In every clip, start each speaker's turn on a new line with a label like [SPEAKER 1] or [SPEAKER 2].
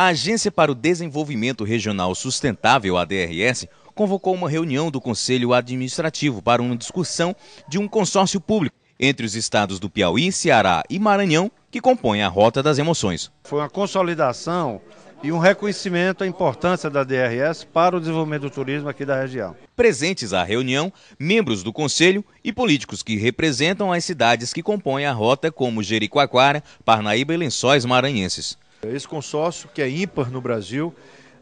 [SPEAKER 1] A Agência para o Desenvolvimento Regional Sustentável, ADRS, convocou uma reunião do Conselho Administrativo para uma discussão de um consórcio público entre os estados do Piauí, Ceará e Maranhão, que compõem a Rota das Emoções.
[SPEAKER 2] Foi uma consolidação e um reconhecimento à importância da DRS para o desenvolvimento do turismo aqui da região.
[SPEAKER 1] Presentes à reunião, membros do Conselho e políticos que representam as cidades que compõem a rota, como Jericoacoara, Parnaíba e Lençóis Maranhenses.
[SPEAKER 2] Esse consórcio, que é ímpar no Brasil,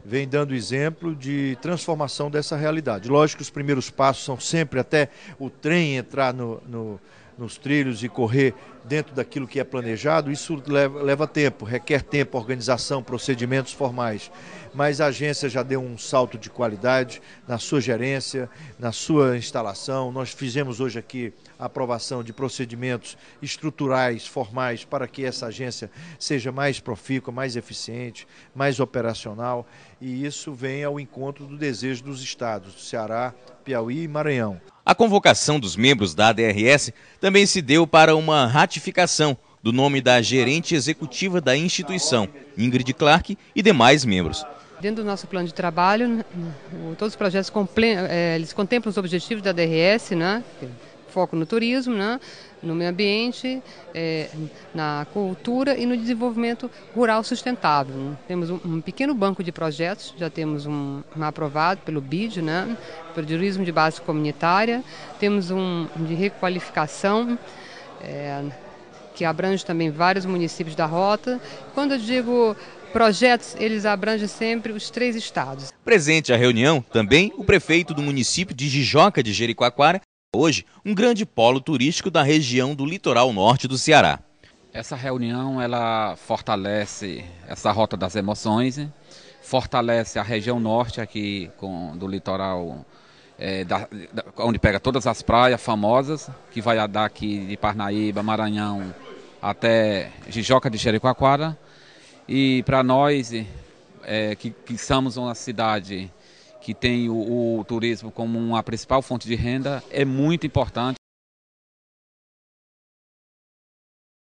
[SPEAKER 2] vem dando exemplo de transformação dessa realidade. Lógico que os primeiros passos são sempre até o trem entrar no, no nos trilhos e correr dentro daquilo que é planejado, isso leva, leva, tempo, requer tempo, organização, procedimentos formais. Mas a agência já deu um salto de qualidade na sua gerência, na sua instalação. Nós fizemos hoje aqui a aprovação de procedimentos estruturais, formais, para que essa agência seja mais profícua, mais eficiente, mais operacional. E isso vem ao encontro do desejo dos estados, do Ceará, Piauí e Maranhão.
[SPEAKER 1] A convocação dos membros da ADRS também se deu para uma ratificação do nome da gerente executiva da instituição, Ingrid Clark, e demais membros.
[SPEAKER 3] Dentro do nosso plano de trabalho, todos os projetos eh, eles contemplam os objetivos da DRS, né? foco no turismo, né? no meio ambiente, é, na cultura e no desenvolvimento rural sustentável. Temos um, um, pequeno banco de projetos, já temos um, um aprovado pelo BID, né? pelo Turismo de Base Comunitária, temos um de requalificação. É, que abrange também vários municípios da rota. Quando eu digo projetos, eles abrangem sempre os três estados.
[SPEAKER 1] Presente à reunião, também o prefeito do município de Jijoca de Jericoacoara, hoje um grande polo turístico da região do litoral norte do Ceará.
[SPEAKER 4] Essa reunião ela fortalece essa rota das emoções, né? fortalece a região norte aqui com, do litoral, é, da, da, onde pega todas as praias famosas, que vai dar aqui de Parnaíba, Maranhão até Jijoca de Jericoacoara. E para nós, é, que, que somos uma cidade que tem o, o turismo como uma principal fonte de renda, é muito importante.